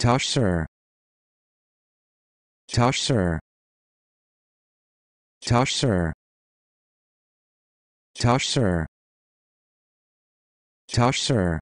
Tosh sir. Tosh sir. Tosh sir. Tosh sir. Tosh sir.